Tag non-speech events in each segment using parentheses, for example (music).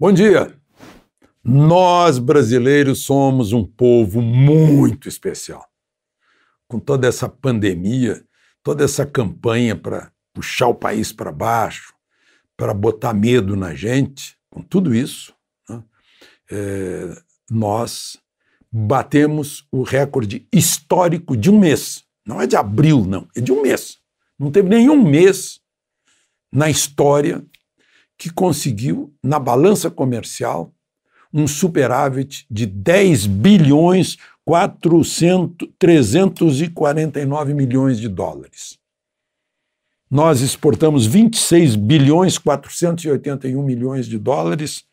Bom dia! Nós brasileiros somos um povo muito especial. Com toda essa pandemia, toda essa campanha para puxar o país para baixo, para botar medo na gente, com tudo isso, né, é, nós batemos o recorde histórico de um mês. Não é de abril, não, é de um mês não teve nenhum mês na história que conseguiu, na balança comercial, um superávit de 10 bilhões 400, 349 milhões de dólares. Nós exportamos 26 bilhões 481 milhões de dólares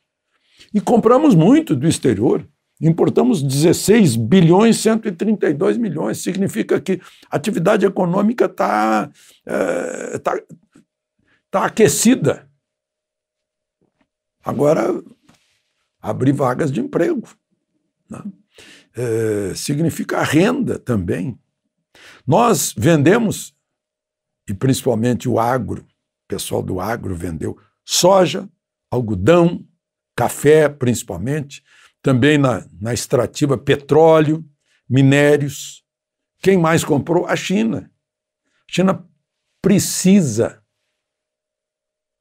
e compramos muito do exterior. Importamos 16 bilhões 132 milhões. Significa que a atividade econômica está é, eh, tá, tá aquecida. Agora, abrir vagas de emprego. Né? É, significa renda também. Nós vendemos, e principalmente o agro, o pessoal do agro vendeu soja, algodão, café, principalmente, também na, na extrativa petróleo, minérios. Quem mais comprou? A China. A China precisa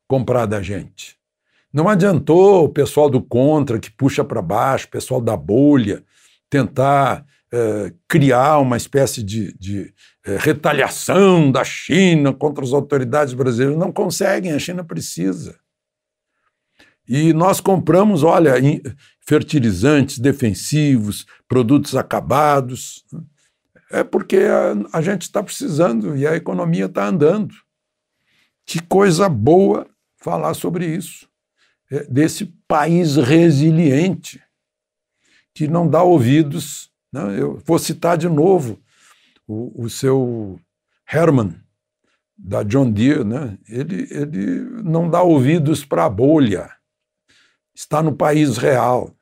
comprar da gente. Não adiantou o pessoal do contra, que puxa para baixo, o pessoal da bolha, tentar eh, criar uma espécie de, de eh, retaliação da China contra as autoridades brasileiras. Não conseguem, a China precisa. E nós compramos, olha, fertilizantes defensivos, produtos acabados. Né? É porque a, a gente está precisando e a economia está andando. Que coisa boa falar sobre isso, é, desse país resiliente, que não dá ouvidos. Né? Eu vou citar de novo o, o seu Herman, da John Deere, né? ele, ele não dá ouvidos para a bolha, está no país real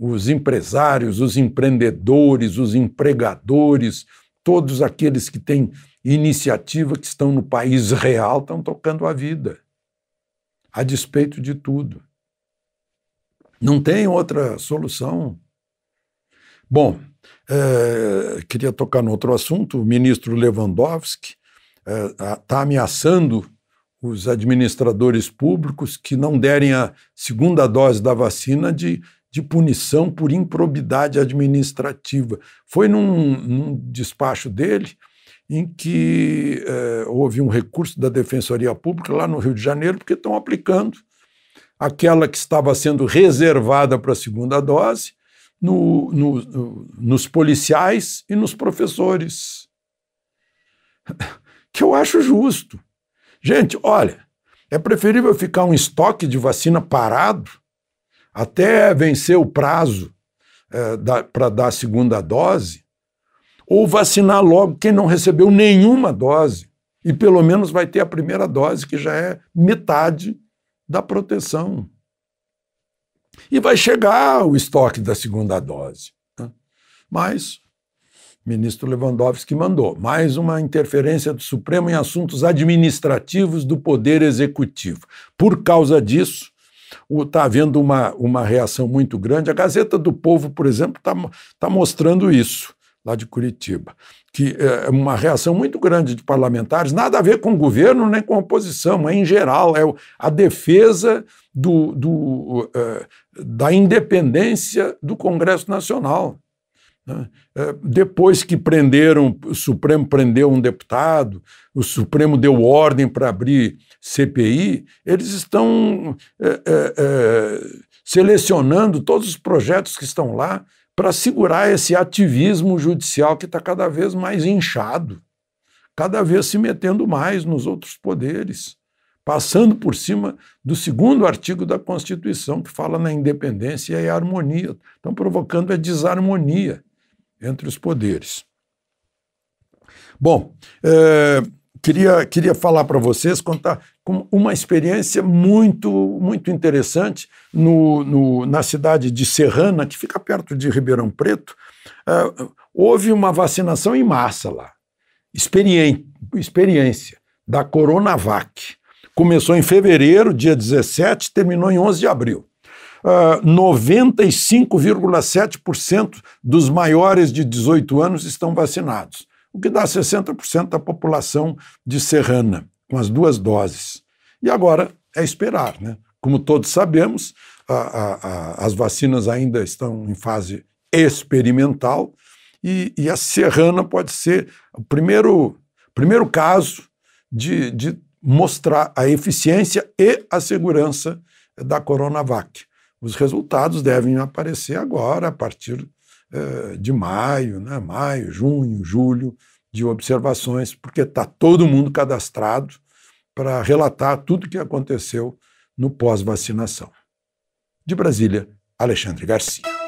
os empresários, os empreendedores, os empregadores, todos aqueles que têm iniciativa, que estão no país real, estão tocando a vida, a despeito de tudo. Não tem outra solução. Bom, é, queria tocar no outro assunto. O ministro Lewandowski está é, tá ameaçando os administradores públicos que não derem a segunda dose da vacina de de punição por improbidade administrativa. Foi num, num despacho dele em que eh, houve um recurso da Defensoria Pública lá no Rio de Janeiro, porque estão aplicando aquela que estava sendo reservada para a segunda dose no, no, no, nos policiais e nos professores. (laughs) que eu acho justo. Gente, olha, é preferível ficar um estoque de vacina parado até vencer o prazo é, da, para dar a segunda dose, ou vacinar logo quem não recebeu nenhuma dose e pelo menos vai ter a primeira dose, que já é metade da proteção. E vai chegar o estoque da segunda dose. Né? Mas ministro Lewandowski mandou. Mais uma interferência do Supremo em assuntos administrativos do Poder Executivo. Por causa disso, está havendo uma, uma reação muito grande. A Gazeta do Povo, por exemplo, está tá mostrando isso, lá de Curitiba, que é, é uma reação muito grande de parlamentares, nada a ver com o governo nem com a oposição, é em geral, é a defesa do, do, uh, da independência do Congresso Nacional. Né? É, depois que prenderam, o Supremo prendeu um deputado, o Supremo deu ordem para abrir CPI, eles estão é, é, é, selecionando todos os projetos que estão lá para segurar esse ativismo judicial que está cada vez mais inchado, cada vez se metendo mais nos outros poderes, passando por cima do segundo artigo da Constituição, que fala na independência e harmonia. Estão provocando a desarmonia entre os poderes. Bom, é, queria, queria falar para vocês, contar uma experiência muito, muito interessante no, no, na cidade de Serrana, que fica perto de Ribeirão Preto. É, houve uma vacinação em massa lá, experiência, da Coronavac. Começou em fevereiro, dia 17, terminou em 11 de abril uh, ah, 95,7% dos maiores de 18 anos estão vacinados, o que dá 60% da população de Serrana, com as duas doses. E agora é esperar, né? Como todos sabemos, a, a, a, as vacinas ainda estão em fase experimental e, e a Serrana pode ser o primeiro, primeiro caso de, de mostrar a eficiência e a segurança da Coronavac. Os resultados devem aparecer agora, a partir eh, de maio, né? maio, junho, julho, de observações, porque está todo mundo cadastrado para relatar tudo o que aconteceu no pós-vacinação. De Brasília, Alexandre Garcia.